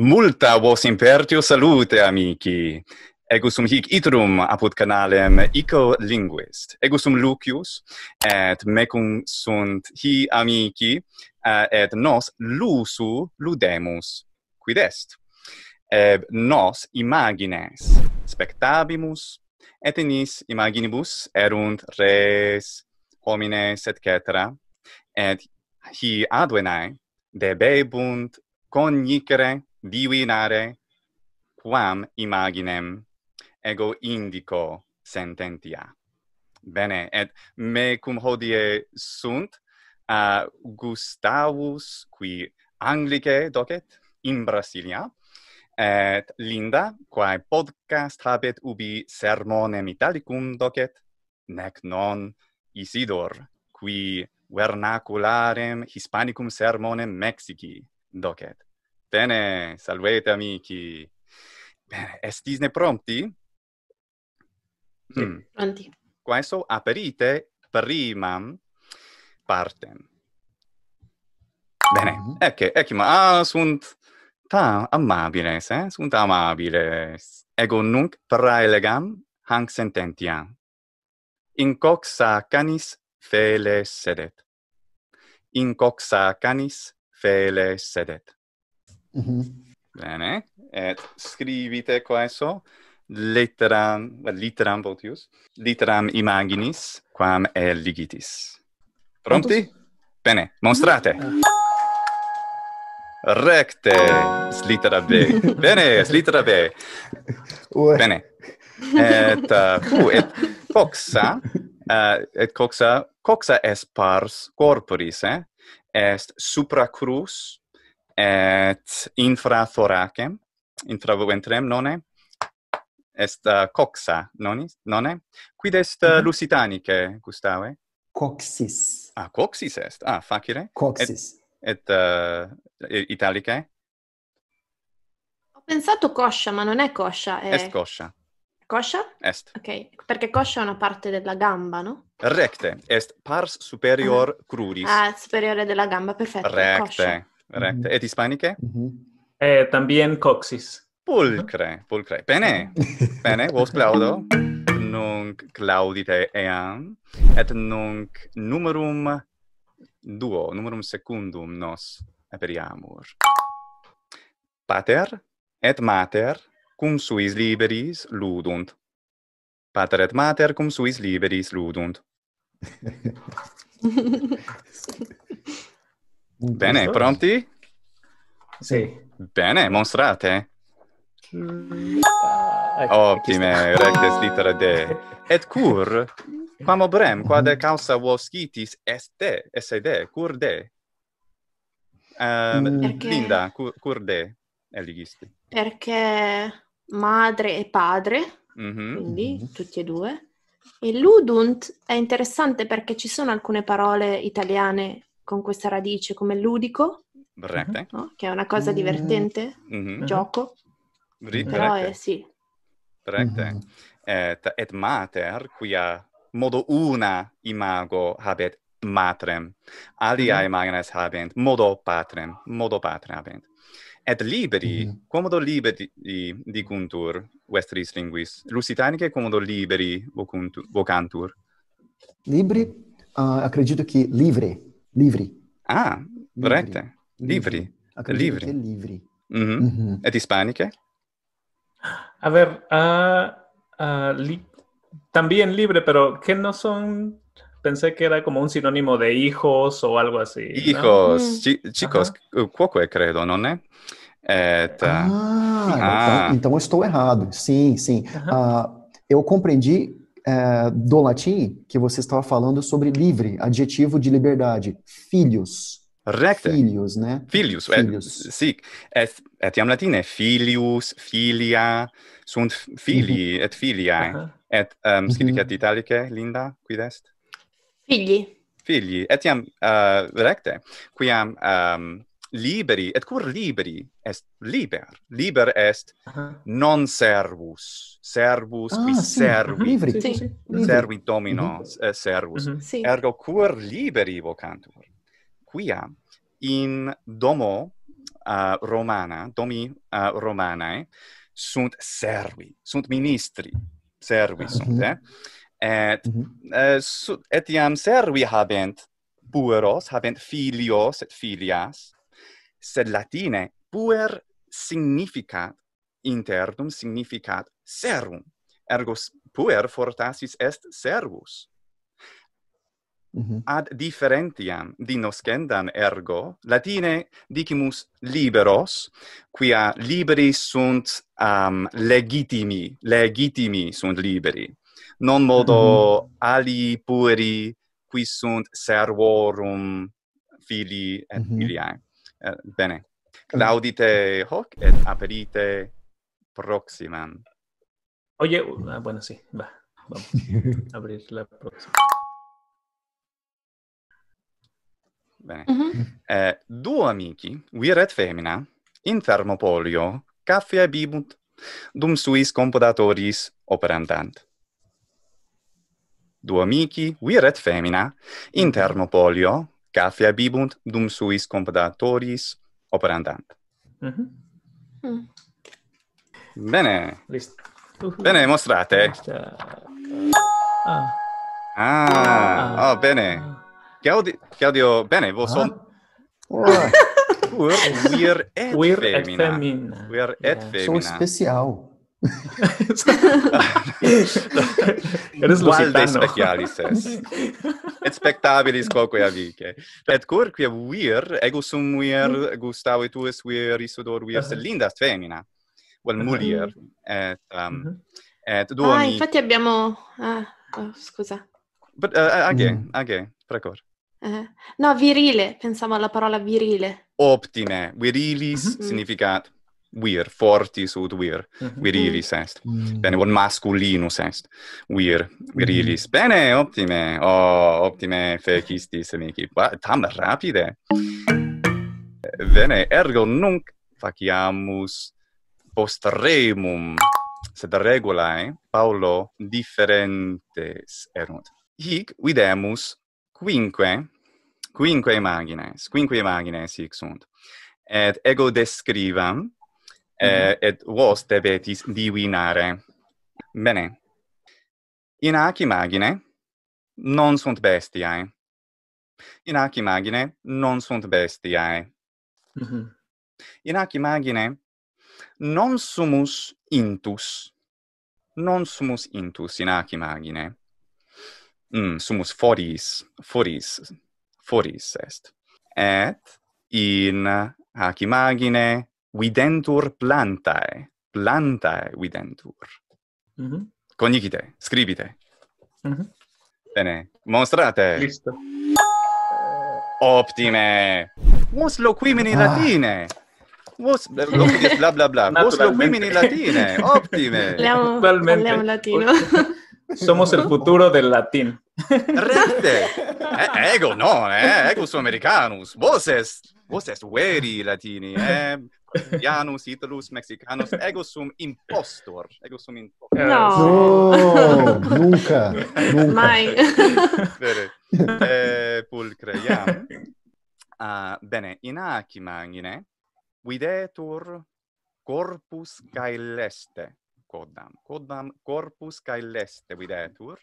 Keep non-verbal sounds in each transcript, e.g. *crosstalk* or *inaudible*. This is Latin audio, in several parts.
Multa vos impertio salute amici. Ego sum hic iterum apud canalem Ico Linguist. Ego sum Lucius et mecum sunt hi amici eh, et nos lusu ludemus. Quid est? Eb nos imagines spectabimus et nis imaginibus erunt res homines et cetera et hi advenai debebunt cognicere divinare quam imaginem ego indico sententia. Bene, et me cum hodie sunt uh, Gustavus qui Anglice docet in Brasilia et Linda quae podcast habet ubi sermonem italicum docet nec non Isidor qui vernacularem hispanicum sermonem Mexici docet. Bene, salvete amici. Bene, estis ne pronti? Sì, mm. pronti. aperite prima partem. Bene, ecco, mhm. ecco, ma ah, sunt ta amabiles, eh? Sunt amabiles. Ego nunc praelegam hanc sententia. In coxa canis fele sedet. In coxa canis fele sedet. Mm-hmm. Bene. Et scrivite quaeso eh, litteram, litteram votius, litteram imaginis, quam eligitis. Pronti? Quantos? Bene, mostrate! Recte, slitera B. *laughs* Bene, slitera B. Ue. Bene. Et, uh, fu, et coxa, uh, et coxa, coxa est pars corporis, eh? est supra crus, et infra thoracem infra ventrem nonne est uh, coxa non nonne quid est mm -hmm. lusitanice gustave coxis ah coxis est ah facile coxis et, et uh, eh, italica ho pensato coscia ma non è coscia è... est coscia Coscia? Est. Ok, perché coscia è una parte della gamba, no? Recte, est pars superior ah. cruris. Ah, superiore della gamba, perfetto. Recte. Coscia. Correct. Mm -hmm. Et hispanicae? Mm -hmm. Eh, tambien coxis. Pulcre, pulcre. Bene. *laughs* Bene, vos claudo. Nunc claudite eam. Et nunc numerum duo, numerum secundum nos aperiamur. Pater et mater cum suis liberis ludunt. Pater et mater cum suis liberis ludunt. *laughs* *laughs* Bene, pronti? Sì. Bene, mostrate. Ah, Ottime, oh, rectes litera Et cur, quam obrem, quad e mm-hmm. causa vos citis est esse D? cur de? Um, perché... Linda, cur, cur de eligisti? Perché madre e padre, mm -hmm. quindi mm -hmm. tutti e due, e ludunt è interessante perché ci sono alcune parole italiane con questa radice come ludico, Brette. No? che è una cosa divertente, mm-hmm. gioco. Brette. Mm-hmm. Però è sì. Brette. Mm-hmm. Et, et mater, qui a modo una imago habet matrem, alia mm-hmm. imagines habent modo patrem, modo patrem habent. Et liberi, mm-hmm. comodo liberi dicuntur vestris linguis? Lusitanice comodo liberi vocantur? Libri? Uh, che livre, Livri. Ah, Livri. Livri. Livri. Livri. Mm-hmm. Mm-hmm. Ed ispaniche? A ver, uh, uh, li... también libre, pero que no son pensé que era como un sinónimo de hijos o algo así. Hijos, ¿no? mm. chicos, Ajá. Eh, cuoque eh, credo, ¿no? Né? É, ah, ah. Então, então, eu estou errado. Sim, sim. Uh, eu compreendi eh do latim que você estava falando sobre livre, adjetivo de liberdade, filhos. Recte. Filhos, né? Filhos, filhos. É, sim. É, é em um é filia, sunt fili uh -huh. et filia. Uh eh? -huh. Et, um, uh -huh. italica, Linda, quid est? Filii. Filii. Etiam, uh, recte, quiam um, liberi et cur liberi est liber liber est uh -huh. non servus servus ah, qui sì, servi sì, servi domino uh mhm. eh, -huh. servus uh mhm. -huh. sì. ergo cur liberi vocantur quia in domo uh, romana domi uh, romanae sunt servi sunt ministri servi uh ah, -huh. sunt mhm. eh? et uh -huh. uh, etiam servi habent pueros habent filios et filias sed latine puer significat, interdum significat servum ergo puer fortasis est servus mhm. ad differentiam dinoscendam ergo latine dicimus liberos quia liberi sunt um, legitimi legitimi sunt liberi non modo uhum. ali pueri qui sunt servorum fili et mhm. filiae Eh, bene claudite mm. hoc et aperite proximam oye uh, bueno sí va vamos a *laughs* abrir la próxima bene eh duo amici we red femina in thermopolio caffe bibunt dum suis compodatoris operantant duo amici we red femina in thermopolio mm-hmm. Cafia bibunt dum suis compadatoris operandant. Mm -hmm. Bene. List. Uhuh. Bene, mostrate. Ah. Ah. Oh, ah. ah, bene. Claudio, Claudio, bene, vos son. Ah. Uh. We are et femina. We et yeah. femina. So special. Et is lusit bes specialis es. *laughs* Et spectabilis quoque avice. Et cur, vir, ego sum vir, mm. Gustavo, et tu es vir, Isidor, vir, se lindas femina. Well, mulier. Et, um, et duo Ah, infatti abbiamo... Ah, oh, scusa. But, uh, age, mm. age, precor. Uh, no, virile, pensavo alla parola virile. Optime, virilis mm. significat vir fortis ut vir mhm. virilis est mm. bene un masculinus est vir virilis mm. bene optime oh optime fecistis amici equipa tam rapide bene ergo nunc faciamus postremum sed regulae eh, paulo differentes erunt hic videmus quinque quinque imagines quinque imagines hic sunt et ego describam eh, mhm. et vos debetis divinare. Bene. In ac imagine non sunt bestiae. In ac imagine non sunt bestiae. Mm -hmm. In ac imagine non sumus intus. Non sumus intus in ac imagine. Mm, sumus foris, foris, foris est. Et in ac imagine videntur plantae. Plantae videntur. Mm mm-hmm. -hmm. scrivite. Mm -hmm. Bene, mostrate. Listo. Optime. Vos lo ah. latine. Vos lo bla bla bla. Vos lo latine. Optime. *laughs* Leamo, Totalmente. Leamo latino. *laughs* Somos el futuro del latín. Rete. *laughs* Eh, ego no, eh, ego americanus. Vos es vos es veri latini, eh. Colombianus, Italus, mexicanos, ego sum impostor. Ego sum impostor. Eh, no! no nunca! Nunca! Mai! *laughs* Vere. E, eh, pulcre, iam. Uh, ah, bene, in aci mangine, videtur corpus caeleste, codam, codam corpus caeleste, leste videtur.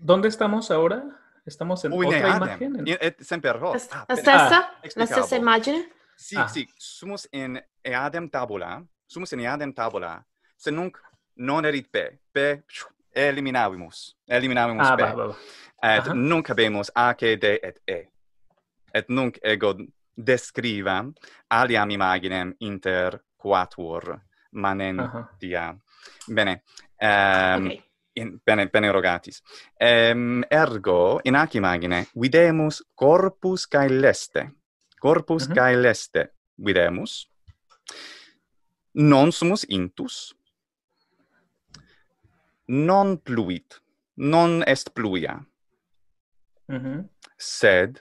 Donde estamos ahora? Estamos en Uy, otra ne, imagen? Ne, ne, ne, ne, ne, ne, ne, ne, Sì, ah. sì, sumus in eadem tabula, sumus in eadem tabula, se nunc non erit pe, pe eliminavimus, eliminavimus ah, pe. Ah, va, va, va. Et uh -huh. nunc habemus a, c, d, et e. Et nunc ego descrivam aliam imaginem inter quatur manentia. Uh -huh. Bene. Um, In, bene, bene rogatis. Um, ergo, in ac imagine, videmus corpus cae leste corpus mhm. caeleste videmus non sumus intus non pluit non est pluia mhm sed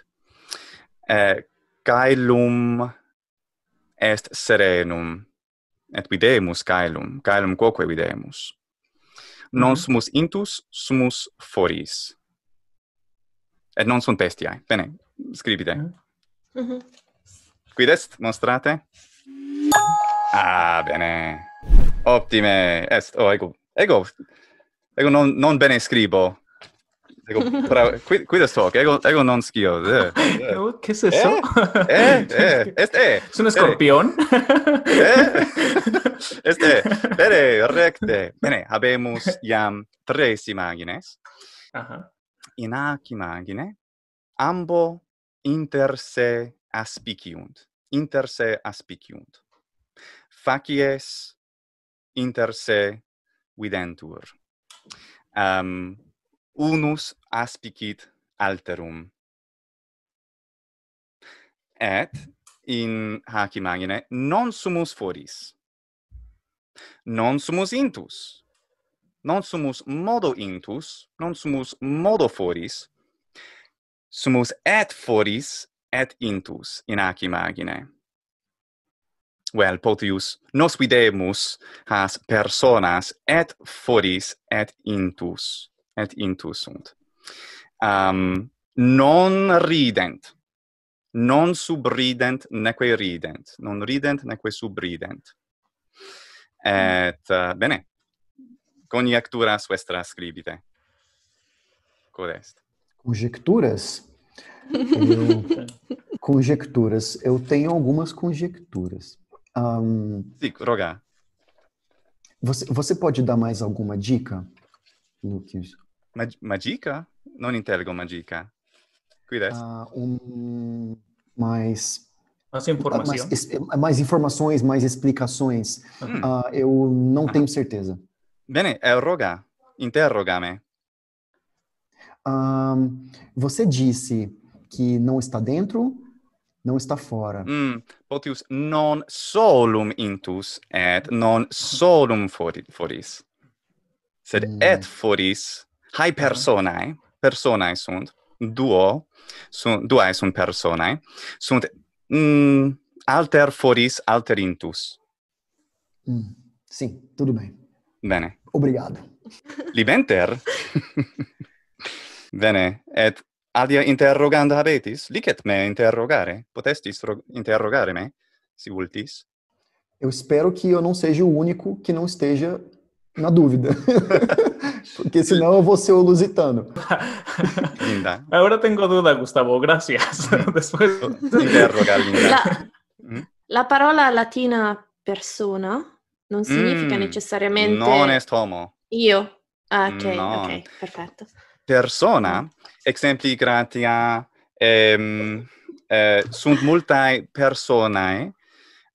eh, caelum est serenum et videmus caelum caelum quoque videmus non uh mhm. -huh. sumus intus sumus foris et non sunt bestiae. bene scribite mhm. Mm-hmm. Quid est? Mostrate? Ah, bene. Optime. Est. Oh, ego. Ego. Ego non, non bene scribo. Ego, però, quid, est hoc? Ego, ego non scio. Eh, eh. che se so? Eh, eh, eh. *laughs* Est, eh. Sono scorpion. Eh. eh. *laughs* Est, eh. Bene, recte. Bene, habemus iam tres imagines. Aha. Uh -huh. In ac imagine, ambo inter se aspiciunt. Inter se aspiciunt. Facies inter se videntur. Um, unus aspicit alterum. Et in hac imagine non sumus foris. Non sumus intus. Non sumus modo intus, non sumus modo foris, sumus et foris et intus in ac imagine. Well, potius, nos videmus has personas et foris et intus, et intus sunt. Um, non rident, non subrident neque rident, non rident neque subrident. Et, uh, bene, coniecturas vestra scribite. Codest. Conjecturas? Eu... *laughs* conjecturas. Eu tenho algumas conjecturas. Um, Fico, rogar. Você, você pode dar mais alguma dica, Lucas? Uma, uma dica? Não entendo uma dica. Cuidado. Uh, ah, um, mais... Mais Mais, mais informações, mais explicações. Uh, eu não ah. tenho certeza. Bene, é rogar. Interrogar-me. um, você disse que não está dentro, não está fora. Mm, potius non solum intus et non solum foris, sed mm. et foris hae personae, personae sunt, duo, sunt, duae sunt personae, sunt mm, alter foris alter intus. Hum, mm, sim, tudo bem. Bene. Obrigado. Libenter. *laughs* Bene, et alia interroganda habetis, licet me interrogare, potestis interrogare me, si vultis. Eu espero que eu não seja o único que não esteja na dúvida. *laughs* Porque senão eu vou ser o lusitano. *laughs* Linda. Agora tenho dúvida, Gustavo. Gracias. Mm. *laughs* Depois... Interrogar, linda. La... Mm. La parola latina persona non significa mm, necessariamente... Non est homo. Io. Ah, ok, ok, perfetto persona exempli gratia em eh, sunt multae personae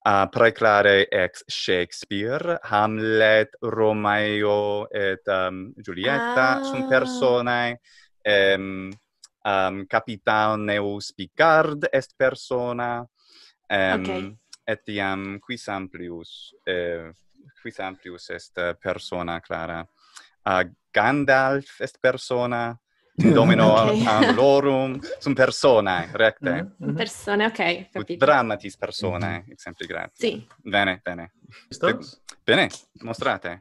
a uh, preclare ex Shakespeare, Hamlet, Romeo et um, Giulietta ah. sunt personae ehm um, Capitaneus Picard est persona em okay. et iam quis amplius eh, quis amplius est persona clara uh, Gandalf est persona *laughs* domino okay. am sunt persona recte mm mm-hmm, -hmm. persona ok capito dramatis persona mm -hmm. exempli gratis. sì. bene bene Sto? bene mostrate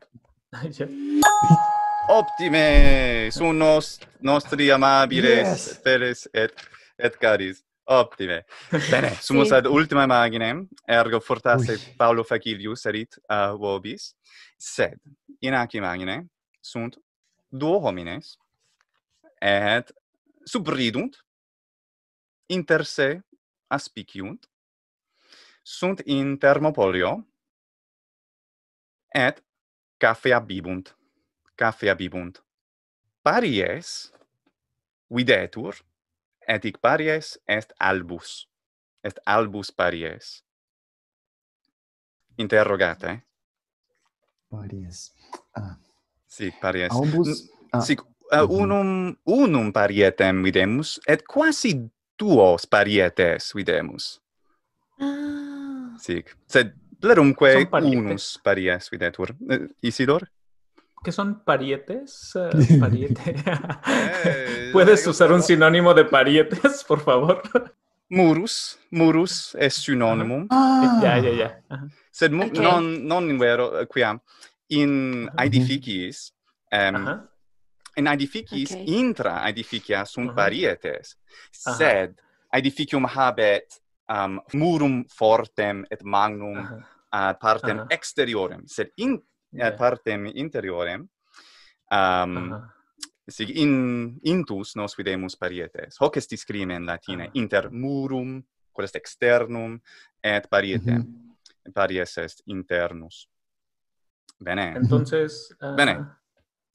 optime sunt nos nostri amabiles yes. peres et et caris optime bene *laughs* sumus sì. ad ultima imagine ergo fortasse Paolo facilius erit a uh, sed in hac imagine sunt duo homines et subridunt inter se aspiciunt sunt in thermopolio et cafea bibunt Cafea bibunt paries videtur et hic paries est albus est albus paries interrogate paries ah Sì, pariet. Ambus... Ah. Sì, uh, eh, mhm. unum, unum parietem videmus, et quasi duos parietes videmus. Ah. Sì, sed plerumque unus paries videtur. Uh, Isidor? Que son parietes? Uh, *laughs* pariete. Puedes usar un sinónimo de parietes, por favor? Murus, murus est synonymum. Ah. Ja, ja, ja. Sed okay. non, non vero, quiam in mm -hmm. um uh -huh. in idificis okay. intra idificia sunt uh -huh. varietes uh -huh. sed idificium habet um murum fortem et magnum uh -huh. uh, partem uh -huh. exteriorem sed in yeah. partem interiorem um uh -huh. Sig in intus nos videmus parietes hoc est discrimen latine inter murum quod est externum et parietem mhm. mm -hmm. paries est internus Bene. Entonces, uh, bene. Eh,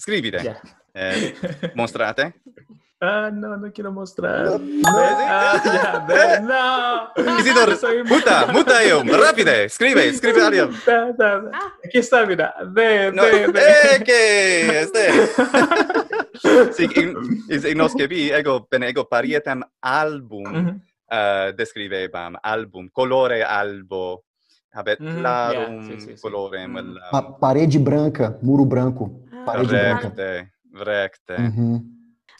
Scrivite. Yeah. Eh, mostrate. *laughs* Ah, uh, no, no quiero mostrar. No, Ah, ya, yeah, bene. No. *laughs* *laughs* Muta, muta io, rapide. Scrive, scrive Aria. Da, da. Che sta vida? De, de, de. Eh, che ste? Sì, is in nostro vi ego bene ego parietam album. Mm -hmm. Uh, describe bam album colore albo habet mm-hmm. mm, claro, yeah, um sim, parede branca, muro branco, ah. parede recte, branca. Recte. Mm -hmm.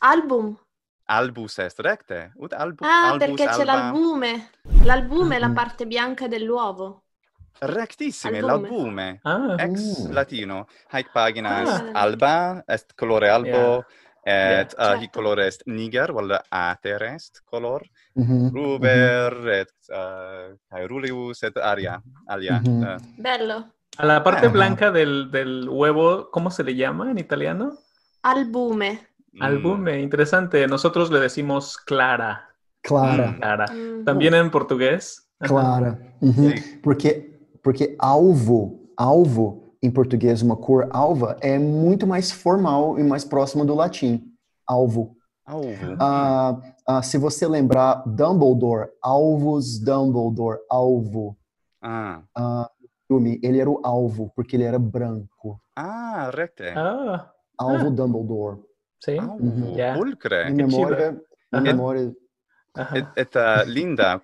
Album. Albus est recte. Ut albu, ah, albus perché c'è l'albume. L'albume è mm -hmm. la mm-hmm. parte bianca dell'uovo. Rectissime, l'albume. Ah. Ex mm. latino. Haec pagina ah. est alba, est colore albo. Yeah. et yeah. uh, color est niger o color mm-hmm. ruber et eh, aria mm-hmm. eh. a la parte ah. blanca del, huevo cómo se le llama en italiano albume mm. albume interesante nosotros le decimos clara clara mm, clara mm. también en portugués clara mm-hmm. porque porque alvo alvo em português uma cor alva é muito mais formal e mais próxima do latim, alvo. Alvo. Ah, ah, se você lembrar, Dumbledore, alvos Dumbledore, alvo. Ah. ah. filme, ele era o alvo, porque ele era branco. Ah, rete. Ah. Alvo Dumbledore. Sim. Alvo. Uhum. Yeah. Em memória, em memória Uh -huh. Linda,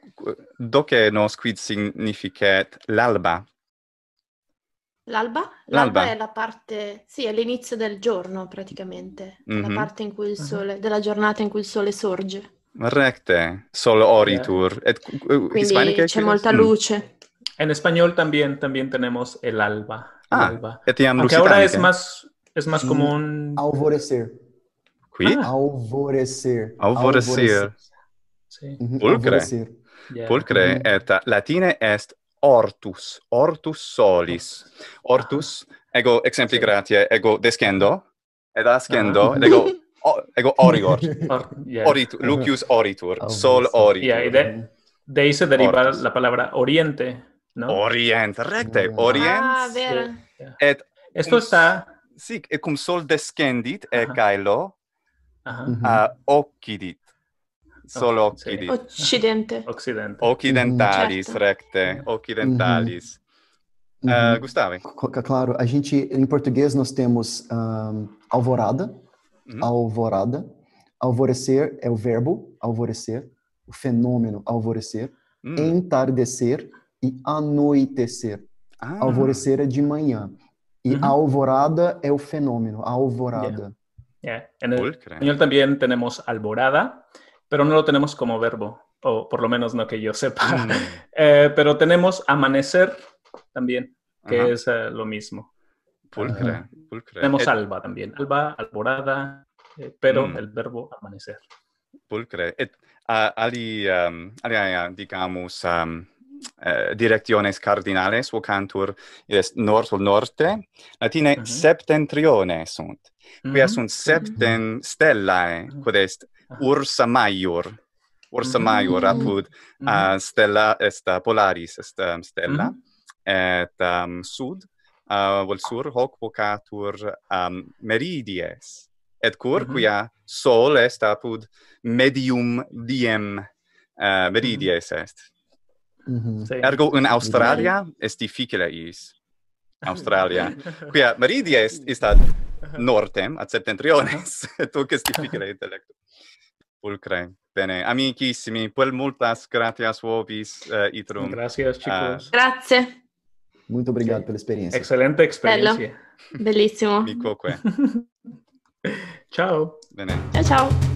do que nos quid significat l'alba L'alba? L'alba? L'alba è la parte, sì, è l'inizio del giorno praticamente, mm-hmm. la mhm. parte in cui il ah. sole, della giornata in cui il sole sorge. Recte, solo oritur. Et, eh, Quindi c'è molta mm. luce. Mm. spagnolo también, también tenemos el alba. El ah, alba. Aunque ahora es más, es más común... Alvorecer. ¿Qui? Ah. Alvorecer. Alvorecer. Alvorecer. Pulcre. Alvorecer. Yeah. Pulcre. Mm. Et latine est ortus, ortus solis. Ah. Ortus, ego exempli gratia, ego descendo, ed ascendo, ed ah. ego, o, ego origor. *laughs* Or, Oritur, lucius oritur, oh, sol sì. oritur. Yeah, ed è, de deriva ortus. la palabra oriente, no? Orient, recte, oh. orient. Ah, vero. Et Esto está... Sì, e cum sol descendit, e Aha. caelo, Aha. Uh, occidit. solo ocidente Occidente. Occidente. Occidentalis, certo. recte, occidentalis. Uhum. Eh, uh, uhum. Gustavo. Claro, a gente, em português, nós temos um, alvorada, uhum. alvorada. Alvorecer é o verbo, alvorecer, o fenômeno alvorecer. Hum. Entardecer e anoitecer. Ah. Alvorecer é de manhã. E uhum. alvorada é o fenômeno, alvorada. Yeah. Yeah. En, el, en también tenemos alborada, pero no lo tenemos como verbo, o por lo menos no que yo sepa. Mm. *laughs* Eh, pero tenemos amanecer también, que es eh, lo mismo. pulcre Tenemos eh, alba también, alba, alborada, pero mm. el verbo amanecer. pulcre Y um, digamos, um, direcciones cardinales cantor es norte o norte latina tiene -huh. septentrione sunt septentriones, septen ursa major ursa mm-hmm. major apud mm -hmm. uh, stella est polaris est um, stella mm -hmm. et um, sud uh, vol sur hoc vocatur um, meridies et cur mm -hmm. quia sol est apud medium diem uh, meridies mm-hmm. est mm -hmm. ergo in australia est difficile is australia *laughs* quia meridies est ad *laughs* nortem ad septentriones uh-huh. *laughs* et hoc est difficile intellectu pulcre. Bene, amichissimi, quel multas, gratias vobis, uh, Itrum. Gracias, eh, chicos. Uh, Grazie. Molto obrigado pela l'esperienza. Excelente experiência. Bellissimo. Mi quoque. *laughs* ciao. Bene. Ciao, ciao.